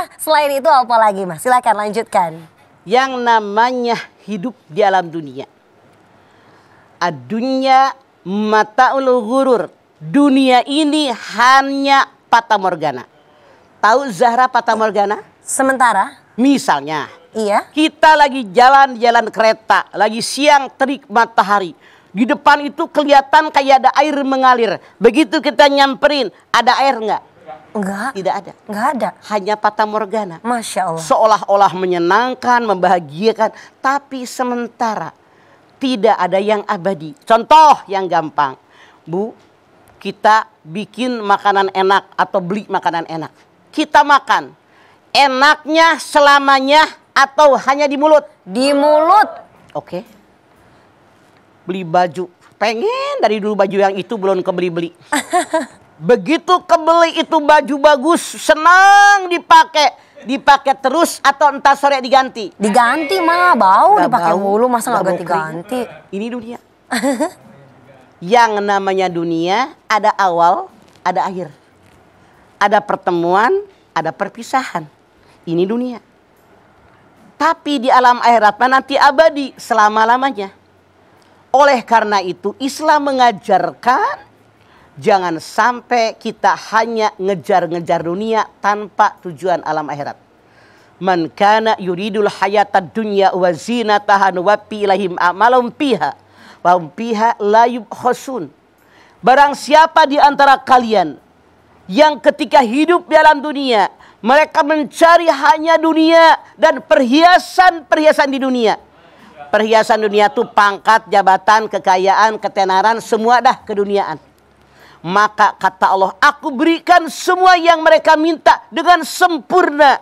Nah, selain itu apa lagi Mas? Silahkan lanjutkan. Yang namanya hidup di alam dunia. Adunya mataul gurur. Dunia ini hanya Pata Morgana. Tahu Zahra Pata Morgana? Sementara. Misalnya. Iya. Kita lagi jalan-jalan kereta. Lagi siang terik matahari. Di depan itu kelihatan kayak ada air mengalir. Begitu kita nyamperin, ada air nggak? Enggak. Tidak ada. Enggak ada. Hanya patah Morgana. Masya Allah. Seolah-olah menyenangkan, membahagiakan. Tapi sementara tidak ada yang abadi. Contoh yang gampang. Bu, kita bikin makanan enak atau beli makanan enak. Kita makan. Enaknya selamanya atau hanya di mulut? Di mulut. Oke. Okay. Beli baju. Pengen dari dulu baju yang itu belum kebeli-beli. Begitu kebeli itu baju bagus, senang dipakai. Dipakai terus atau entah sore diganti? Diganti mah, bau Gak dipakai mulu masa nggak ganti-ganti. Ini dunia. Yang namanya dunia ada awal, ada akhir. Ada pertemuan, ada perpisahan. Ini dunia. Tapi di alam akhirat nanti abadi selama-lamanya. Oleh karena itu Islam mengajarkan Jangan sampai kita hanya ngejar-ngejar dunia tanpa tujuan alam akhirat. Man kana yuridul hayatad dunya wa zinataha nuwaffi ilaihim amalum piha wa piha la yubkhasun. Barang siapa di antara kalian yang ketika hidup di dalam dunia mereka mencari hanya dunia dan perhiasan-perhiasan di dunia. Perhiasan dunia itu pangkat, jabatan, kekayaan, ketenaran, semua dah keduniaan maka kata Allah, aku berikan semua yang mereka minta dengan sempurna.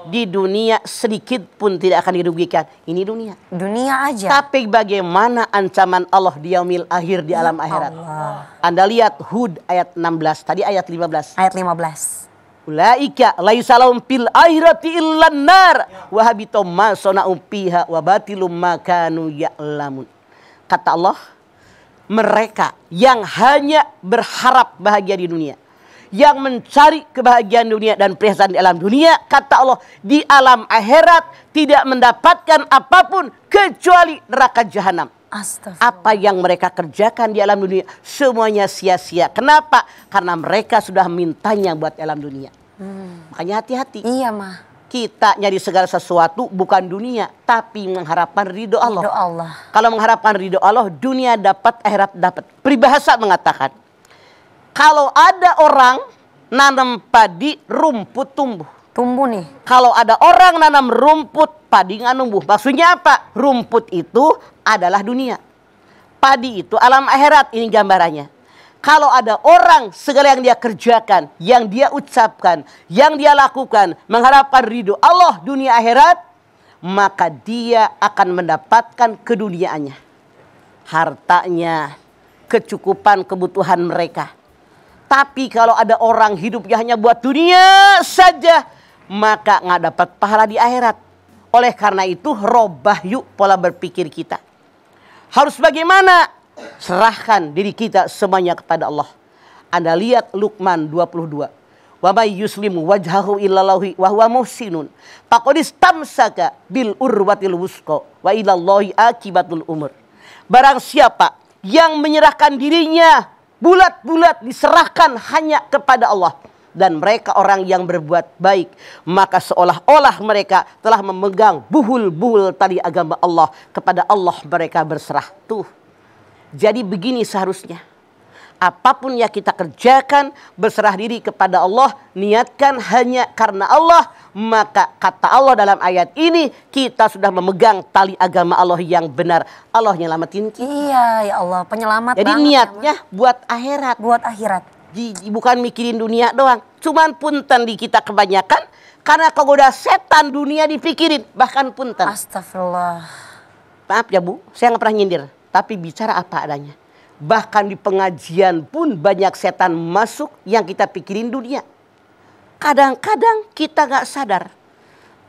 Di dunia sedikit pun tidak akan dirugikan. Ini dunia. Dunia aja. Tapi bagaimana ancaman Allah di yaumil akhir di ya alam akhirat. Allah. Anda lihat Hud ayat 16. Tadi ayat 15. Ayat 15. Ulaika laisa lahum fil akhirati illan nar wa habitum ma sana'u fiha wa batilum ma kanu ya'lamun. Kata Allah, mereka yang hanya berharap bahagia di dunia. Yang mencari kebahagiaan dunia dan perhiasan di alam dunia. Kata Allah di alam akhirat tidak mendapatkan apapun kecuali neraka jahanam. Apa yang mereka kerjakan di alam dunia semuanya sia-sia. Kenapa? Karena mereka sudah mintanya buat alam dunia. Hmm. Makanya hati-hati. Iya mah kita nyari segala sesuatu bukan dunia tapi mengharapkan ridho Allah. Ridho Allah. Kalau mengharapkan ridho Allah dunia dapat akhirat dapat. Peribahasa mengatakan kalau ada orang nanam padi rumput tumbuh. Tumbuh nih. Kalau ada orang nanam rumput padi nggak tumbuh. Maksudnya apa? Rumput itu adalah dunia. Padi itu alam akhirat ini gambarannya kalau ada orang segala yang dia kerjakan, yang dia ucapkan, yang dia lakukan mengharapkan ridho Allah dunia akhirat, maka dia akan mendapatkan keduniaannya. Hartanya, kecukupan kebutuhan mereka. Tapi kalau ada orang hidupnya hanya buat dunia saja, maka nggak dapat pahala di akhirat. Oleh karena itu, robah yuk pola berpikir kita. Harus bagaimana Serahkan diri kita semuanya kepada Allah. Anda lihat Luqman 22. Wa may yuslimu wajhahu illallahi wa huwa muhsinun. Faqad istamsaka bil urwatil wusqa wa ilallahi akibatul umur. Barang siapa yang menyerahkan dirinya bulat-bulat diserahkan hanya kepada Allah dan mereka orang yang berbuat baik maka seolah-olah mereka telah memegang buhul-buhul tali agama Allah kepada Allah mereka berserah tuh jadi begini seharusnya. Apapun yang kita kerjakan, berserah diri kepada Allah, niatkan hanya karena Allah, maka kata Allah dalam ayat ini, kita sudah memegang tali agama Allah yang benar. Allah nyelamatin kita. Iya, ya Allah, penyelamat Jadi niatnya ya, buat akhirat. Buat akhirat. Jadi Bukan mikirin dunia doang. Cuman punten di kita kebanyakan, karena udah setan dunia dipikirin, bahkan punten. Astagfirullah. Maaf ya Bu, saya nggak pernah nyindir tapi bicara apa adanya. Bahkan di pengajian pun banyak setan masuk yang kita pikirin dunia. Kadang-kadang kita gak sadar.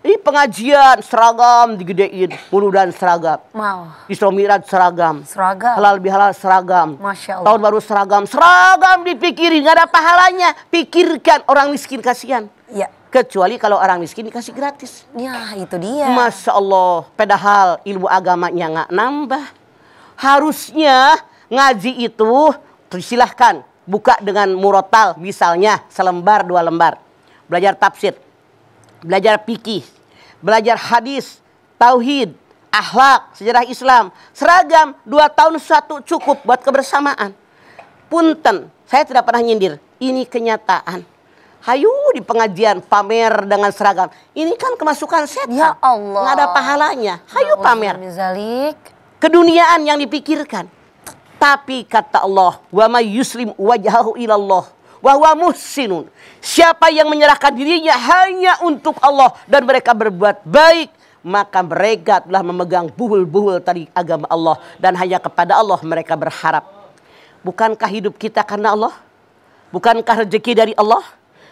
Ini pengajian seragam digedein, bulu dan seragam. Wow. Isra Mi'raj seragam. Seragam. Halal bihalal seragam. Masya Allah. Tahun baru seragam. Seragam dipikirin, gak ada pahalanya. Pikirkan orang miskin kasihan. Iya. Kecuali kalau orang miskin dikasih gratis. Ya itu dia. Masya Allah. Padahal ilmu agamanya gak nambah harusnya ngaji itu silahkan buka dengan murotal misalnya selembar dua lembar. Belajar tafsir, belajar fikih, belajar hadis, tauhid, akhlak, sejarah Islam. Seragam, dua tahun satu cukup buat kebersamaan. Punten, saya tidak pernah nyindir. Ini kenyataan. Hayu di pengajian pamer dengan seragam. Ini kan kemasukan setan. Ya Allah. Nggak ada pahalanya. Hayu ya pamer keduniaan yang dipikirkan. Tapi kata Allah, wa may yuslim wajhahu ilallah wa huwa muhsinun. Siapa yang menyerahkan dirinya hanya untuk Allah dan mereka berbuat baik, maka mereka telah memegang buhul-buhul tadi agama Allah dan hanya kepada Allah mereka berharap. Bukankah hidup kita karena Allah? Bukankah rezeki dari Allah?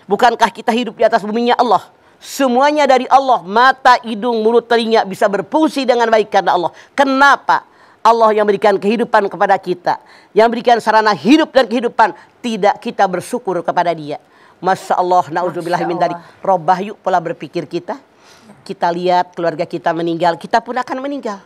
Bukankah kita hidup di atas buminya Allah? Semuanya dari Allah. Mata, hidung, mulut, telinga bisa berfungsi dengan baik karena Allah. Kenapa? Allah yang berikan kehidupan kepada kita. Yang berikan sarana hidup dan kehidupan. Tidak kita bersyukur kepada dia. Masya Allah, na'udzubillah min dari. Robah yuk pola berpikir kita. Kita lihat keluarga kita meninggal. Kita pun akan meninggal.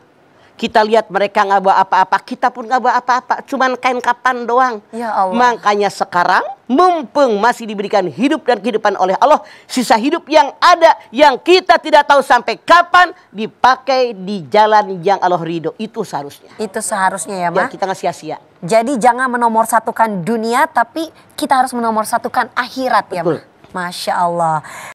Kita lihat mereka nggak bawa apa-apa, kita pun nggak bawa apa-apa, cuman kain kapan doang. Ya Allah. Makanya sekarang mumpung masih diberikan hidup dan kehidupan oleh Allah, sisa hidup yang ada yang kita tidak tahu sampai kapan dipakai di jalan yang Allah ridho itu seharusnya. Itu seharusnya ya, ya mak. kita nggak sia-sia. Jadi jangan menomor satukan dunia, tapi kita harus menomor satukan akhirat ya, Betul. ya, Masya Allah.